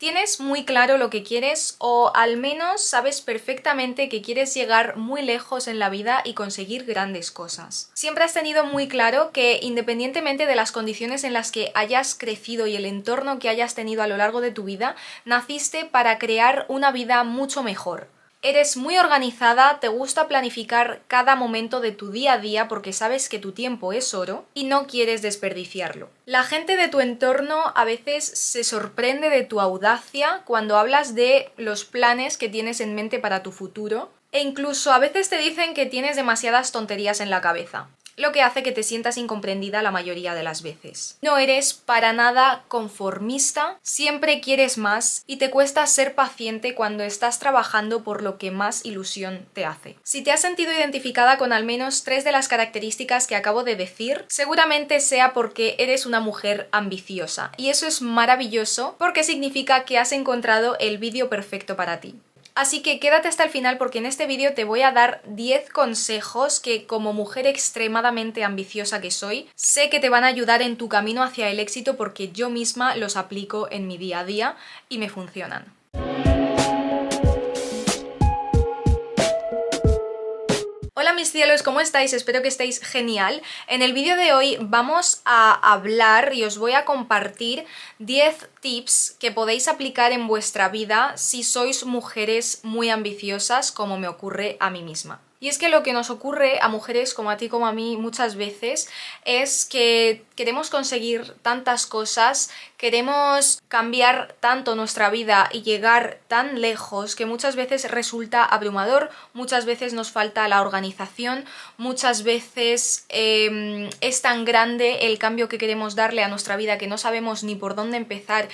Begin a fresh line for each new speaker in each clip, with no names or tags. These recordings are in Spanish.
Tienes muy claro lo que quieres o al menos sabes perfectamente que quieres llegar muy lejos en la vida y conseguir grandes cosas. Siempre has tenido muy claro que independientemente de las condiciones en las que hayas crecido y el entorno que hayas tenido a lo largo de tu vida, naciste para crear una vida mucho mejor. Eres muy organizada, te gusta planificar cada momento de tu día a día porque sabes que tu tiempo es oro y no quieres desperdiciarlo. La gente de tu entorno a veces se sorprende de tu audacia cuando hablas de los planes que tienes en mente para tu futuro e incluso a veces te dicen que tienes demasiadas tonterías en la cabeza lo que hace que te sientas incomprendida la mayoría de las veces. No eres para nada conformista, siempre quieres más y te cuesta ser paciente cuando estás trabajando por lo que más ilusión te hace. Si te has sentido identificada con al menos tres de las características que acabo de decir, seguramente sea porque eres una mujer ambiciosa. Y eso es maravilloso porque significa que has encontrado el vídeo perfecto para ti. Así que quédate hasta el final porque en este vídeo te voy a dar 10 consejos que como mujer extremadamente ambiciosa que soy, sé que te van a ayudar en tu camino hacia el éxito porque yo misma los aplico en mi día a día y me funcionan. Hola mis cielos, ¿cómo estáis? Espero que estéis genial. En el vídeo de hoy vamos a hablar y os voy a compartir 10 tips que podéis aplicar en vuestra vida si sois mujeres muy ambiciosas como me ocurre a mí misma. Y es que lo que nos ocurre a mujeres como a ti como a mí muchas veces es que queremos conseguir tantas cosas, queremos cambiar tanto nuestra vida y llegar tan lejos que muchas veces resulta abrumador, muchas veces nos falta la organización, muchas veces em, es tan grande el cambio que queremos darle a nuestra vida que no sabemos ni por dónde empezar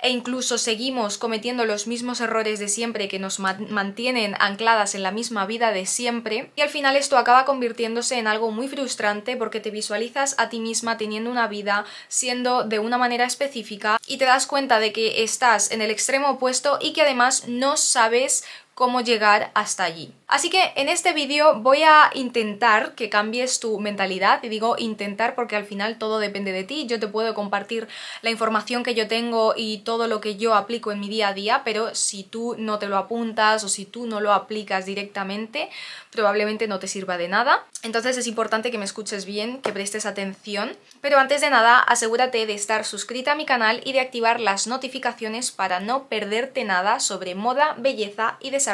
e incluso seguimos cometiendo los mismos errores de siempre que nos mantienen ancladas en la misma vida de siempre y al final esto acaba convirtiéndose en algo muy frustrante porque te visualizas a ti misma teniendo una vida siendo de una manera específica y te das cuenta de que estás en el extremo opuesto y que además no sabes cómo llegar hasta allí. Así que en este vídeo voy a intentar que cambies tu mentalidad, y digo intentar porque al final todo depende de ti, yo te puedo compartir la información que yo tengo y todo lo que yo aplico en mi día a día, pero si tú no te lo apuntas o si tú no lo aplicas directamente, probablemente no te sirva de nada. Entonces es importante que me escuches bien, que prestes atención, pero antes de nada asegúrate de estar suscrita a mi canal y de activar las notificaciones para no perderte nada sobre moda, belleza y desarrollo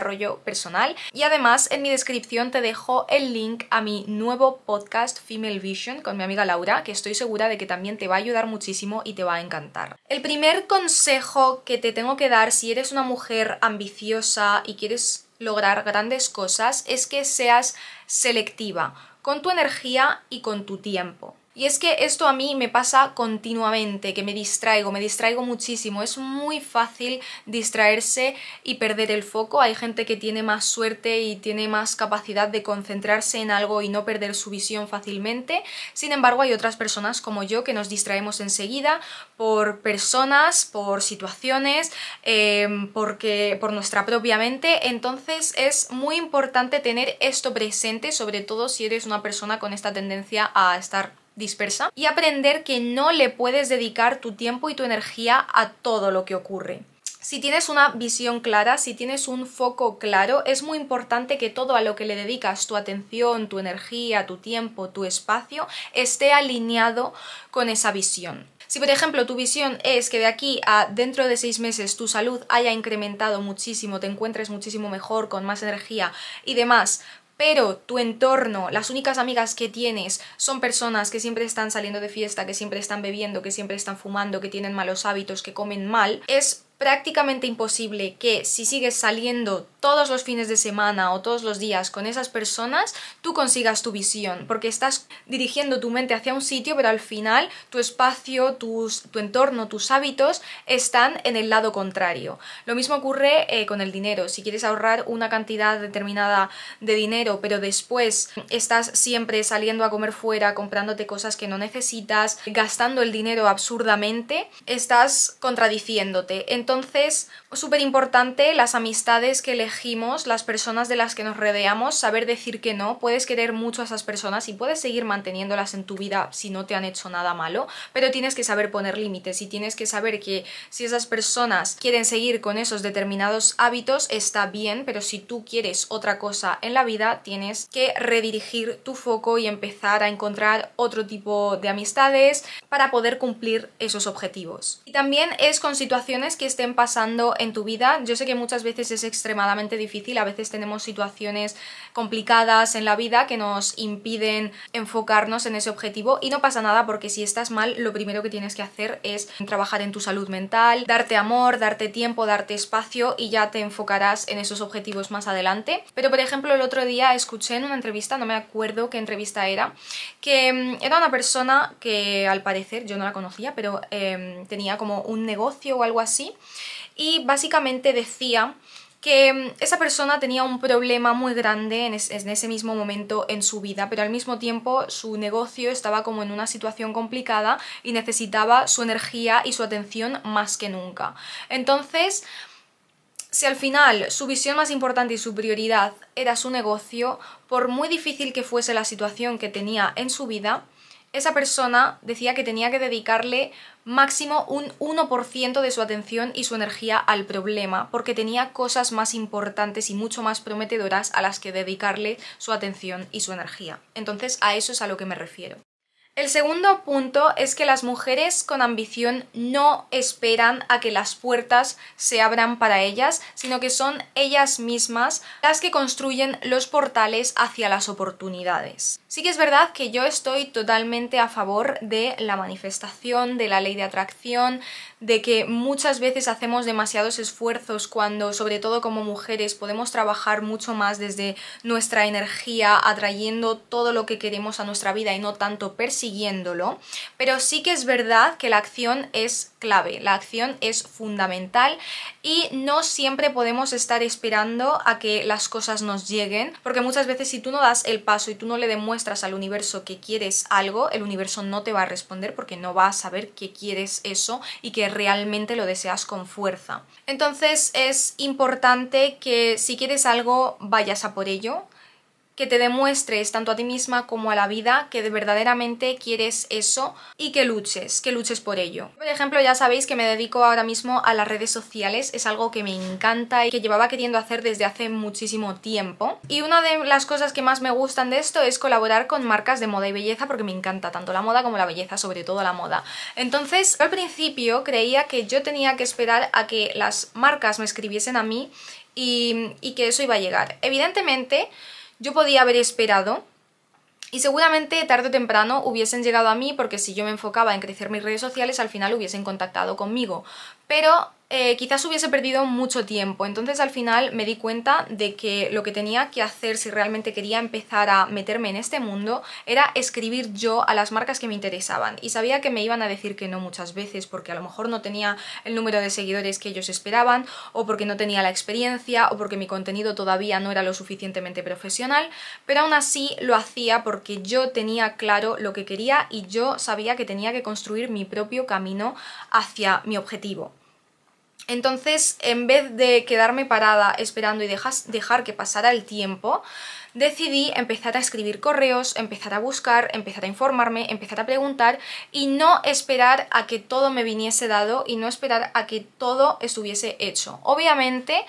personal. Y además en mi descripción te dejo el link a mi nuevo podcast Female Vision con mi amiga Laura, que estoy segura de que también te va a ayudar muchísimo y te va a encantar. El primer consejo que te tengo que dar si eres una mujer ambiciosa y quieres lograr grandes cosas es que seas selectiva con tu energía y con tu tiempo. Y es que esto a mí me pasa continuamente, que me distraigo, me distraigo muchísimo. Es muy fácil distraerse y perder el foco. Hay gente que tiene más suerte y tiene más capacidad de concentrarse en algo y no perder su visión fácilmente. Sin embargo, hay otras personas como yo que nos distraemos enseguida por personas, por situaciones, eh, porque, por nuestra propia mente. Entonces es muy importante tener esto presente, sobre todo si eres una persona con esta tendencia a estar dispersa y aprender que no le puedes dedicar tu tiempo y tu energía a todo lo que ocurre. Si tienes una visión clara, si tienes un foco claro, es muy importante que todo a lo que le dedicas tu atención, tu energía, tu tiempo, tu espacio, esté alineado con esa visión. Si por ejemplo tu visión es que de aquí a dentro de seis meses tu salud haya incrementado muchísimo, te encuentres muchísimo mejor, con más energía y demás, pero tu entorno, las únicas amigas que tienes son personas que siempre están saliendo de fiesta, que siempre están bebiendo, que siempre están fumando, que tienen malos hábitos, que comen mal, es prácticamente imposible que si sigues saliendo todos los fines de semana o todos los días con esas personas, tú consigas tu visión, porque estás dirigiendo tu mente hacia un sitio, pero al final tu espacio, tus, tu entorno, tus hábitos están en el lado contrario. Lo mismo ocurre eh, con el dinero. Si quieres ahorrar una cantidad determinada de dinero, pero después estás siempre saliendo a comer fuera, comprándote cosas que no necesitas, gastando el dinero absurdamente, estás contradiciéndote. Entonces, entonces, súper importante las amistades que elegimos, las personas de las que nos rodeamos, saber decir que no. Puedes querer mucho a esas personas y puedes seguir manteniéndolas en tu vida si no te han hecho nada malo, pero tienes que saber poner límites y tienes que saber que si esas personas quieren seguir con esos determinados hábitos está bien, pero si tú quieres otra cosa en la vida tienes que redirigir tu foco y empezar a encontrar otro tipo de amistades para poder cumplir esos objetivos. Y también es con situaciones que estén pasando en tu vida. Yo sé que muchas veces es extremadamente difícil, a veces tenemos situaciones complicadas en la vida que nos impiden enfocarnos en ese objetivo y no pasa nada porque si estás mal lo primero que tienes que hacer es trabajar en tu salud mental, darte amor, darte tiempo, darte espacio y ya te enfocarás en esos objetivos más adelante. Pero por ejemplo el otro día escuché en una entrevista, no me acuerdo qué entrevista era, que mm, era una persona que al parecer, yo no la conocía, pero em, tenía como un negocio o algo así y básicamente decía que mm, esa persona tenía un problema muy grande en, ese mismo momento en su vida, pero al mismo tiempo su negocio estaba como en una situación complicada y necesitaba su energía y su atención más que nunca. Entonces, si al final su visión más importante y su prioridad era su negocio, por muy difícil que fuese la situación que tenía en su vida, esa persona decía que tenía que dedicarle máximo un 1% de su atención y su energía al problema, porque tenía cosas más importantes y mucho más prometedoras a las que dedicarle su atención y su energía. Entonces a eso es a lo que me refiero. El segundo punto es que las mujeres con ambición no esperan a que las puertas se abran para ellas, sino que son ellas mismas las que construyen los portales hacia las oportunidades. Sí que es verdad que yo estoy totalmente a favor de la manifestación, de la ley de atracción, de que muchas veces hacemos demasiados esfuerzos cuando, sobre todo como mujeres, podemos trabajar mucho más desde nuestra energía, atrayendo todo lo que queremos a nuestra vida y no tanto persiguiendo siguiéndolo, pero sí que es verdad que la acción es clave, la acción es fundamental y no siempre podemos estar esperando a que las cosas nos lleguen, porque muchas veces si tú no das el paso y tú no le demuestras al universo que quieres algo, el universo no te va a responder porque no va a saber que quieres eso y que realmente lo deseas con fuerza. Entonces es importante que si quieres algo vayas a por ello, que te demuestres tanto a ti misma como a la vida que verdaderamente quieres eso y que luches, que luches por ello. Por ejemplo, ya sabéis que me dedico ahora mismo a las redes sociales, es algo que me encanta y que llevaba queriendo hacer desde hace muchísimo tiempo. Y una de las cosas que más me gustan de esto es colaborar con marcas de moda y belleza porque me encanta tanto la moda como la belleza, sobre todo la moda. Entonces, al principio creía que yo tenía que esperar a que las marcas me escribiesen a mí y, y que eso iba a llegar. Evidentemente, yo podía haber esperado y seguramente tarde o temprano hubiesen llegado a mí porque si yo me enfocaba en crecer mis redes sociales al final hubiesen contactado conmigo pero eh, quizás hubiese perdido mucho tiempo. Entonces al final me di cuenta de que lo que tenía que hacer si realmente quería empezar a meterme en este mundo era escribir yo a las marcas que me interesaban. Y sabía que me iban a decir que no muchas veces porque a lo mejor no tenía el número de seguidores que ellos esperaban o porque no tenía la experiencia o porque mi contenido todavía no era lo suficientemente profesional, pero aún así lo hacía porque yo tenía claro lo que quería y yo sabía que tenía que construir mi propio camino hacia mi objetivo. Entonces, en vez de quedarme parada esperando y dejar que pasara el tiempo, decidí empezar a escribir correos, empezar a buscar, empezar a informarme, empezar a preguntar y no esperar a que todo me viniese dado y no esperar a que todo estuviese hecho. Obviamente,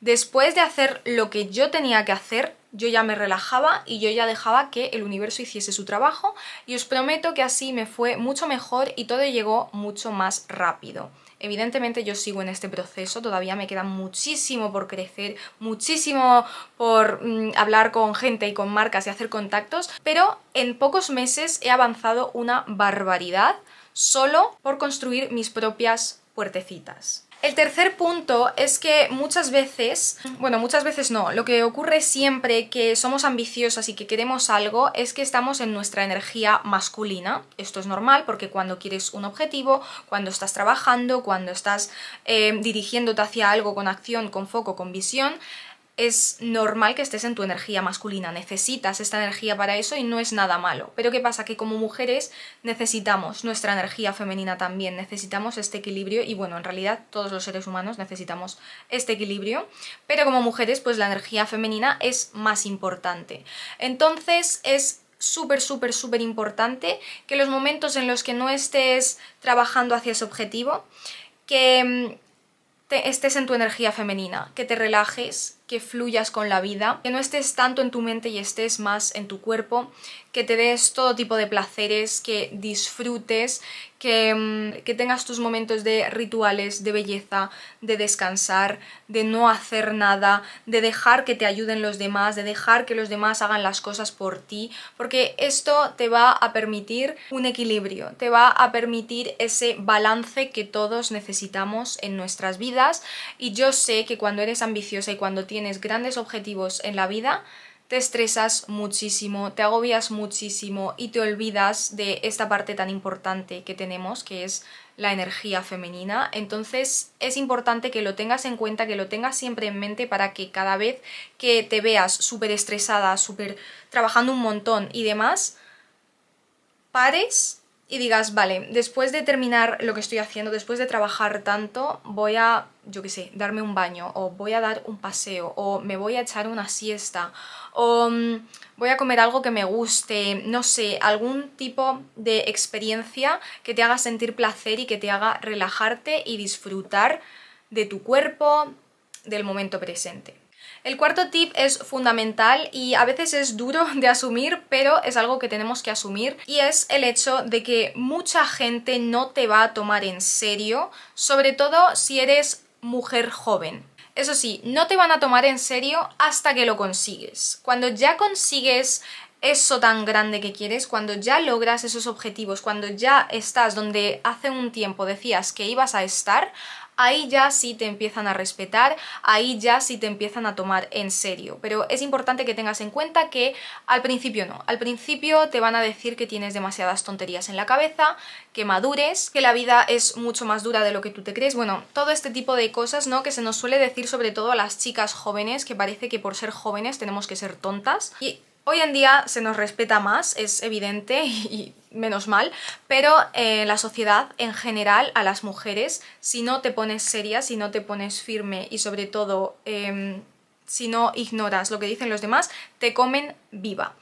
después de hacer lo que yo tenía que hacer, yo ya me relajaba y yo ya dejaba que el universo hiciese su trabajo y os prometo que así me fue mucho mejor y todo llegó mucho más rápido. Evidentemente yo sigo en este proceso, todavía me queda muchísimo por crecer, muchísimo por mm, hablar con gente y con marcas y hacer contactos, pero en pocos meses he avanzado una barbaridad solo por construir mis propias puertecitas. El tercer punto es que muchas veces, bueno, muchas veces no, lo que ocurre siempre que somos ambiciosas y que queremos algo es que estamos en nuestra energía masculina. Esto es normal porque cuando quieres un objetivo, cuando estás trabajando, cuando estás eh, dirigiéndote hacia algo con acción, con foco, con visión, es normal que estés en tu energía masculina, necesitas esta energía para eso y no es nada malo. Pero ¿qué pasa? Que como mujeres necesitamos nuestra energía femenina también, necesitamos este equilibrio y bueno, en realidad todos los seres humanos necesitamos este equilibrio, pero como mujeres pues la energía femenina es más importante. Entonces es súper, súper, súper importante que los momentos en los que no estés trabajando hacia ese objetivo, que mm, estés en tu energía femenina, que te relajes, que fluyas con la vida, que no estés tanto en tu mente y estés más en tu cuerpo, que te des todo tipo de placeres, que disfrutes, que, mm, que, tengas tus momentos de rituales, de belleza, de descansar, de no hacer nada, de dejar que te ayuden los demás, de dejar que los demás hagan las cosas por ti, porque esto te va a permitir un equilibrio, te va a permitir ese balance que todos necesitamos en nuestras vidas y yo sé que cuando eres ambiciosa y cuando tienes grandes objetivos en la vida, te estresas muchísimo, te agobias muchísimo y te olvidas de esta parte tan importante que tenemos, que es la energía femenina. Entonces es importante que lo tengas en cuenta, que lo tengas siempre en mente para que cada vez que te veas súper estresada, súper trabajando un montón y demás, pares y digas, vale, después de terminar lo que estoy haciendo, después de trabajar tanto, voy a, yo qué sé, darme un baño, o voy a dar un paseo, o me voy a echar una siesta, o mm, voy a comer algo que me guste, no sé, algún tipo de experiencia que te haga sentir placer y que te haga relajarte y disfrutar de tu cuerpo, del momento presente. El cuarto tip es fundamental y a veces es duro de asumir, pero es algo que tenemos que asumir y es el hecho de que mucha gente no te va a tomar en serio, sobre todo si eres mujer joven. Eso sí, no te van a tomar en serio hasta que lo consigues. Cuando ya consigues eso tan grande que quieres, cuando ya logras esos objetivos, cuando ya estás donde hace un tiempo decías que ibas a estar, ahí ya sí te empiezan a respetar, ahí ya sí te empiezan a tomar en serio. Pero es importante que tengas en cuenta que al principio no, al principio te van a decir que tienes demasiadas tonterías en la cabeza, que madures, que la vida es mucho más dura de lo que tú te crees, bueno, todo este tipo de cosas, ¿no? Que se nos suele decir sobre todo a las chicas jóvenes, que parece que por ser jóvenes tenemos que ser tontas. Y Hoy en día se nos respeta más, es evidente y menos mal, pero eh, la sociedad en general a las mujeres, si no te pones seria, si no te pones firme y sobre todo em, si no ignoras lo que dicen los demás, te comen viva.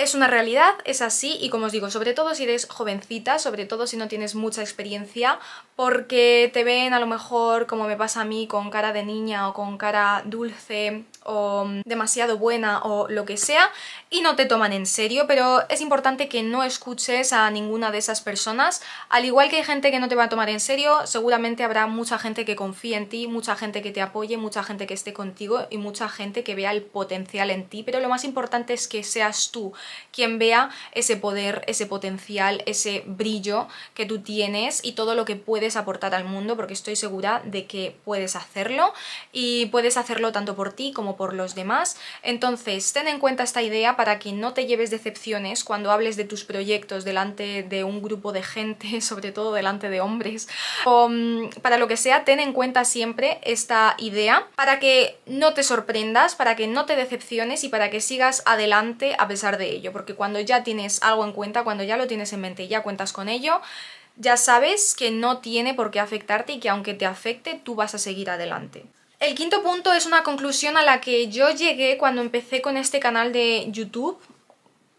Es una realidad, es así, y como os digo, sobre todo si eres jovencita, sobre todo si no tienes mucha experiencia, porque te ven a lo mejor, como me pasa a mí, con cara de niña o con cara dulce o demasiado buena o lo que sea, y no te toman en serio, pero es importante que no escuches a ninguna de esas personas. Al igual que hay gente que no te va a tomar en serio, seguramente habrá mucha gente que confíe en ti, mucha gente que te apoye, mucha gente que esté contigo y mucha gente que vea el potencial en ti, pero lo más importante es que seas tú quien vea ese poder, ese potencial, ese brillo que tú tienes y todo lo que puedes aportar al mundo, porque estoy segura de que puedes hacerlo y puedes hacerlo tanto por ti como por los demás. Entonces, ten en cuenta esta idea para que no te lleves decepciones cuando hables de tus proyectos delante de un grupo de gente, sobre todo delante de hombres. O, mm, para lo que sea, ten en cuenta siempre esta idea para que no te sorprendas, para que no te decepciones y para que sigas adelante a pesar de ello porque cuando ya tienes algo en cuenta, cuando ya lo tienes en mente y ya cuentas con ello, ya sabes que no tiene por qué afectarte y que aunque te afecte, tú vas a seguir adelante. El quinto punto es una conclusión a la que yo llegué cuando empecé con este canal de YouTube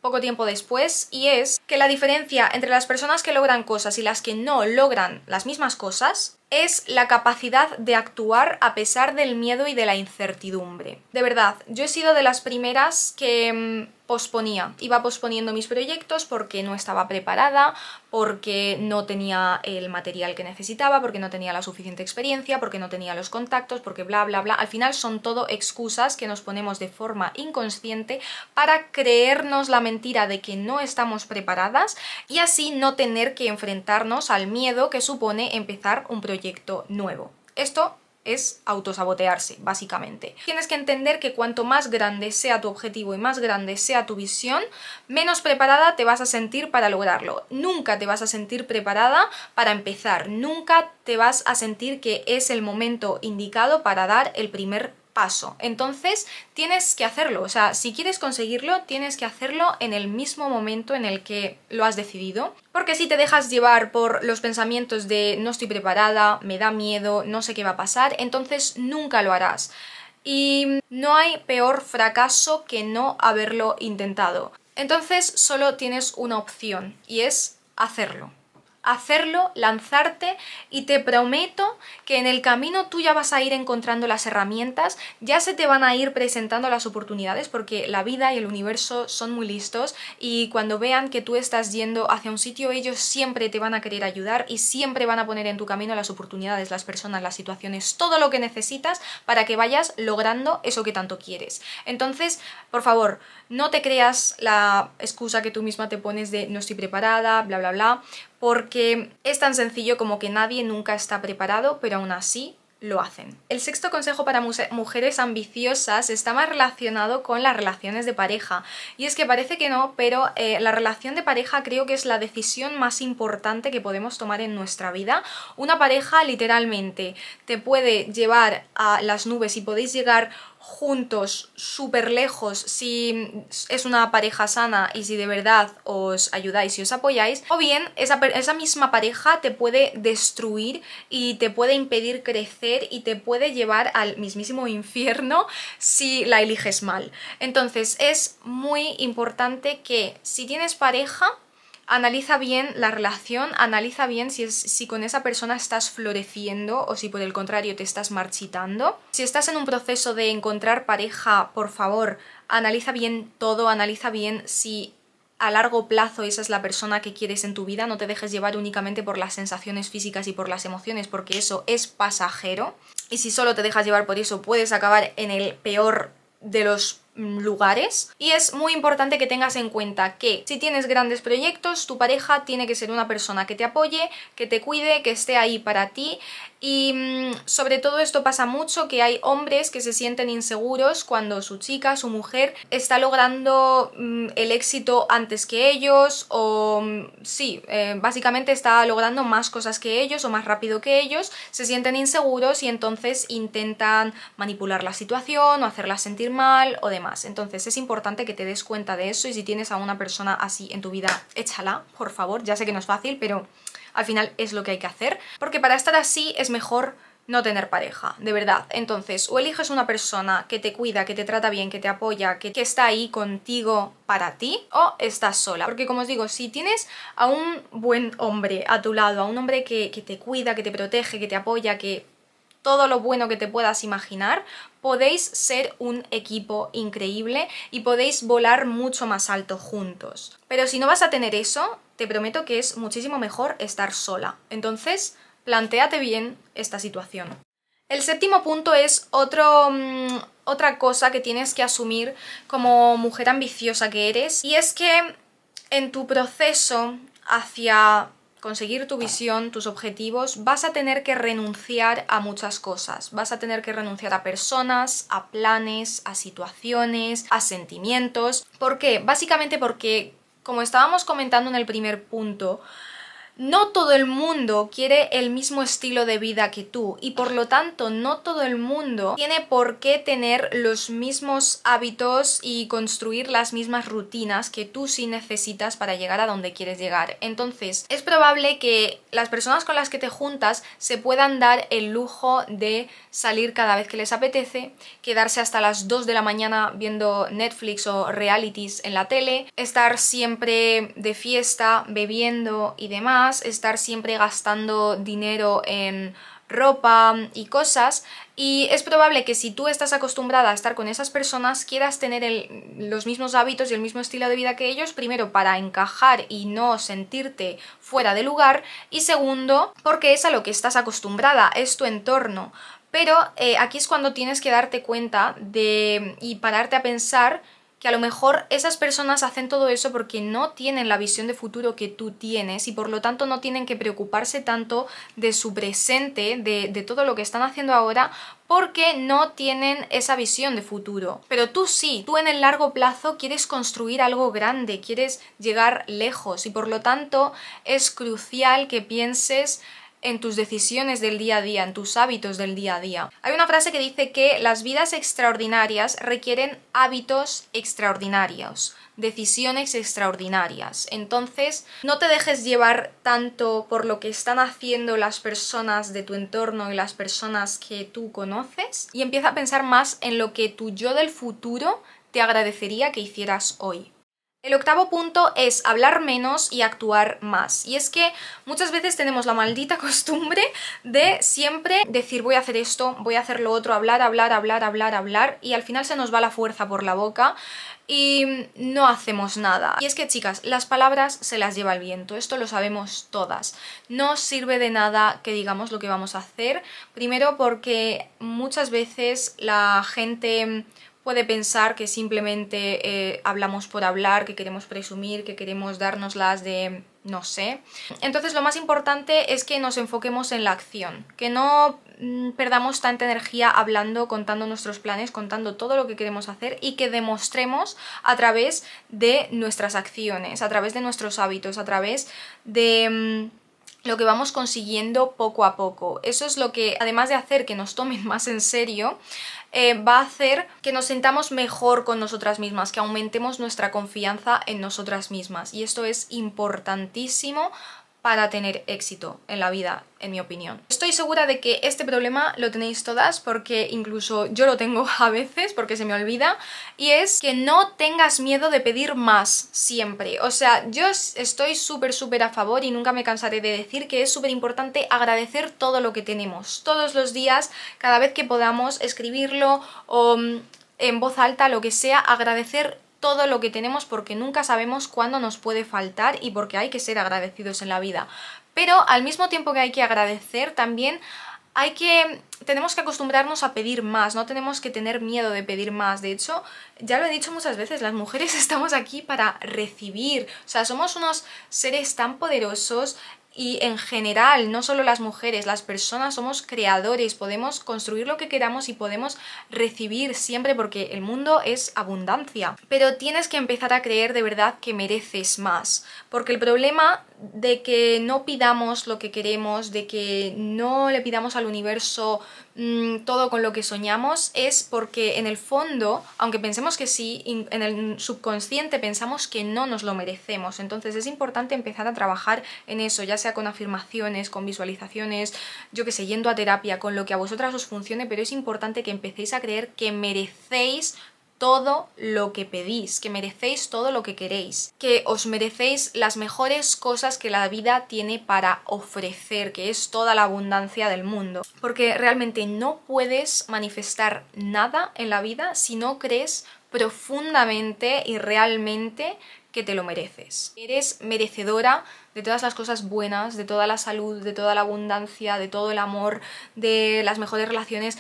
poco tiempo después y es que la diferencia entre las personas que logran cosas y las que no logran las mismas cosas es la capacidad de actuar a pesar del miedo y de la incertidumbre. De verdad, yo he sido de las primeras que mm, posponía, iba posponiendo mis proyectos porque no estaba preparada, porque no tenía el material que necesitaba, porque no tenía la suficiente experiencia, porque no tenía los contactos, porque bla bla bla. Al final son todo excusas que nos ponemos de forma inconsciente para creernos la mentira de que no estamos preparadas y así no tener que enfrentarnos al miedo que supone empezar un proyecto nuevo. Esto es autosabotearse, básicamente. Tienes que entender que cuanto más grande sea tu objetivo y más grande sea tu visión, menos preparada te vas a sentir para lograrlo. Nunca te vas a sentir preparada para empezar, nunca te vas a sentir que es el momento indicado para dar el primer paso. Entonces tienes que hacerlo, o sea, si quieres conseguirlo, tienes que hacerlo en el mismo momento en el que lo has decidido. Porque si te dejas llevar por los pensamientos de no estoy preparada, me da miedo, no sé qué va a pasar, entonces nunca lo harás. Y no hay peor fracaso que no haberlo intentado. Entonces solo tienes una opción y es hacerlo hacerlo, lanzarte y te prometo que en el camino tú ya vas a ir encontrando las herramientas, ya se te van a ir presentando las oportunidades porque la vida y el universo son muy listos y cuando vean que tú estás yendo hacia un sitio ellos siempre te van a querer ayudar y siempre van a poner en tu camino las oportunidades, las personas, las situaciones, todo lo que necesitas para que vayas logrando eso que tanto quieres. Entonces, por favor, no te creas la excusa que tú misma te pones de no estoy preparada, bla bla bla, porque es tan sencillo como que nadie nunca está preparado, pero aún así lo hacen. El sexto consejo para mujeres ambiciosas está más relacionado con las relaciones de pareja. Y es que parece que no, pero eh, la relación de pareja creo que es la decisión más importante que podemos tomar en nuestra vida. Una pareja literalmente te puede llevar a las nubes y podéis llegar juntos súper lejos si es una pareja sana y si de verdad os ayudáis y os apoyáis o bien esa, esa, misma pareja te puede destruir y te puede impedir crecer y te puede llevar al mismísimo infierno si la eliges mal entonces es muy importante que si tienes pareja analiza bien la relación, analiza bien si, si con esa persona estás floreciendo o si por el contrario te estás marchitando. Si estás en un proceso de encontrar pareja, por favor, analiza bien todo, analiza bien si a largo plazo esa es la persona que quieres en tu vida, no te dejes llevar únicamente por las sensaciones físicas y por las emociones, porque eso es pasajero. Y si solo te dejas llevar por eso, puedes acabar en el peor de los lugares y es muy importante que tengas en cuenta que si tienes grandes proyectos tu pareja tiene que ser una persona que te apoye, que te cuide, que esté ahí para ti y mm, sobre todo esto pasa mucho que hay hombres que se sienten inseguros cuando su chica, su mujer está logrando mm, el éxito antes que ellos o mm, sí, eh, básicamente está logrando más cosas que ellos o más rápido que ellos, se sienten inseguros y entonces intentan manipular la situación o hacerla sentir mal o demás entonces es importante que te des cuenta de eso y si tienes a una persona así en tu vida, échala, por favor. Ya sé que no es fácil, pero al final es lo que hay que hacer. Porque para estar así es mejor no tener pareja, de verdad. Entonces, o eliges una persona que te cuida, que te trata bien, que te apoya, que, está ahí contigo para ti, o estás sola. Porque como os digo, si tienes a un buen hombre a tu lado, a un hombre que te cuida, que te protege, que te apoya, que todo lo bueno que te puedas imaginar, podéis ser un equipo increíble y podéis volar mucho más alto juntos. Pero si no vas a tener eso, te prometo que es muchísimo mejor estar sola. Entonces, planteate bien esta situación. El séptimo punto es otro, mm, otra cosa que tienes que asumir como mujer ambiciosa que eres y es que en tu proceso hacia conseguir tu visión, tus objetivos, vas a tener que renunciar a muchas cosas. Vas a tener que renunciar a personas, a planes, a situaciones, a sentimientos. ¿Por qué? Básicamente porque, como estábamos comentando en el primer punto, no todo el mundo quiere el mismo estilo de vida que tú y por lo tanto no todo el mundo tiene por qué tener los mismos hábitos y construir las mismas rutinas que tú sí necesitas para llegar a donde quieres llegar. Entonces es probable que las personas con las que te juntas se puedan dar el lujo de salir cada vez que les apetece, quedarse hasta las 2 de la mañana viendo Netflix o realities en la tele, estar siempre de fiesta, bebiendo y demás estar siempre gastando dinero en ropa y cosas y es probable que si tú estás acostumbrada a estar con esas personas quieras tener los mismos hábitos y el mismo estilo de vida que ellos, primero para encajar y no sentirte fuera de lugar y segundo porque es a lo que estás acostumbrada, es tu entorno. Pero eh, aquí es cuando tienes que darte cuenta de y pararte a pensar que a lo mejor esas personas hacen todo eso porque no tienen la visión de futuro que tú tienes y por lo tanto no tienen que preocuparse tanto de su presente, de, de todo lo que están haciendo ahora, porque no tienen esa visión de futuro. Pero tú sí, tú en el largo plazo quieres construir algo grande, quieres llegar lejos y por lo tanto es crucial que pienses en tus decisiones del día a día, en tus hábitos del día a día. Hay una frase que dice que las vidas extraordinarias requieren hábitos extraordinarios, decisiones extraordinarias. Entonces, no te dejes llevar tanto por lo que están haciendo las personas de tu entorno y las personas que tú conoces y empieza a pensar más en lo que tu yo del futuro te agradecería que hicieras hoy. El octavo punto es hablar menos y actuar más. Y es que muchas veces tenemos la maldita costumbre de siempre decir voy a hacer esto, voy a hacer lo otro, hablar, hablar, hablar, hablar, hablar y al final se nos va la fuerza por la boca y no hacemos nada. Y es que chicas, las palabras se las lleva el viento, esto lo sabemos todas. No sirve de nada que digamos lo que vamos a hacer, primero porque muchas veces la gente puede pensar que simplemente eh, hablamos por hablar, que queremos presumir, que queremos darnos las de no sé. Entonces lo más importante es que nos enfoquemos en la acción, que no mm, perdamos tanta energía hablando, contando nuestros planes, contando todo lo que queremos hacer y que demostremos a través de nuestras acciones, a través de nuestros hábitos, a través de mm, lo que vamos consiguiendo poco a poco. Eso es lo que, además de hacer que nos tomen más en serio, eh, va a hacer que nos sentamos mejor con nosotras mismas, que aumentemos nuestra confianza en nosotras mismas. Y esto es importantísimo para tener éxito en la vida, en mi opinión. Estoy segura de que este problema lo tenéis todas porque incluso yo lo tengo a veces porque se me olvida y es que no tengas miedo de pedir más siempre. O sea, yo estoy súper súper a favor y nunca me cansaré de decir que es súper importante agradecer todo lo que tenemos. Todos los días, cada vez que podamos escribirlo o mm, en voz alta, lo que sea, agradecer todo lo que tenemos porque nunca sabemos cuándo nos puede faltar y porque hay que ser agradecidos en la vida. Pero al mismo tiempo que hay que agradecer, también hay que tenemos que acostumbrarnos a pedir más, no tenemos que tener miedo de pedir más. De hecho, ya lo he dicho muchas veces, las mujeres estamos aquí para recibir. O sea, somos unos seres tan poderosos y en general, no solo las mujeres, las personas somos creadores, podemos construir lo que queramos y podemos recibir siempre porque el mundo es abundancia. Pero tienes que empezar a creer de verdad que mereces más, porque el problema de que no pidamos lo que queremos, de que no le pidamos al universo mm, todo con lo que soñamos, es porque en el fondo, aunque pensemos que sí, en el subconsciente pensamos que no nos lo merecemos. Entonces es importante empezar a trabajar en eso, ya sea con afirmaciones, con visualizaciones, yo que sé, yendo a terapia, con lo que a vosotras os funcione, pero es importante que empecéis a creer que merecéis todo lo que pedís, que merecéis todo lo que queréis, que os merecéis las mejores cosas que la vida tiene para ofrecer, que es toda la abundancia del mundo. Porque realmente no puedes manifestar nada en la vida si no crees profundamente y realmente que te lo mereces. Eres merecedora de todas las cosas buenas, de toda la salud, de toda la abundancia, de todo el amor, de las mejores relaciones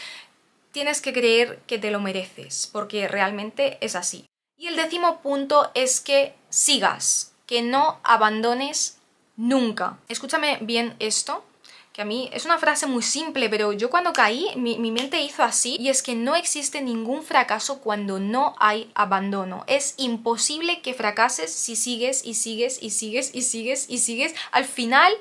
tienes que creer que te lo mereces, porque realmente es así. Y el décimo punto es que sigas, que no abandones nunca. Escúchame bien esto, que a mí es una frase muy simple, pero yo cuando caí mi, mente hizo así y es que no existe ningún fracaso cuando no hay abandono. Es imposible que fracases si sigues y sigues y sigues y sigues y sigues. Al final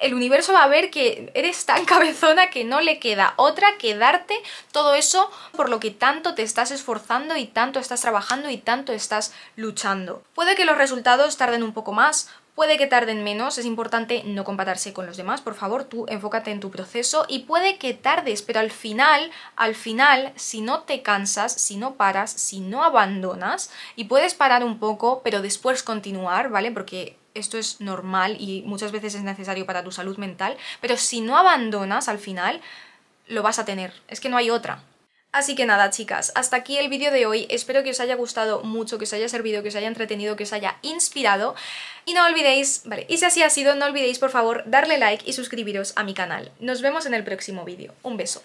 el universo va a ver que eres tan cabezona que no le queda otra que darte todo eso por lo que tanto te estás esforzando y tanto estás trabajando y tanto estás luchando. Puede que los resultados tarden un poco más, puede que tarden menos, es importante no compararse con los demás, por favor, tú enfócate en tu proceso y puede que tardes, pero al final, al final, si no te cansas, si no paras, si no abandonas, y puedes parar un poco, pero después continuar, ¿vale? Porque esto es normal y muchas veces es necesario para tu salud mental, pero si no abandonas al final, lo vas a tener, es que no hay otra. Así que nada chicas, hasta aquí el vídeo de hoy, espero que os haya gustado mucho, que os haya servido, que os haya entretenido, que os haya inspirado y no olvidéis, vale, y si así ha sido, no olvidéis por favor darle like y suscribiros a mi canal. Nos vemos en el próximo vídeo, un beso.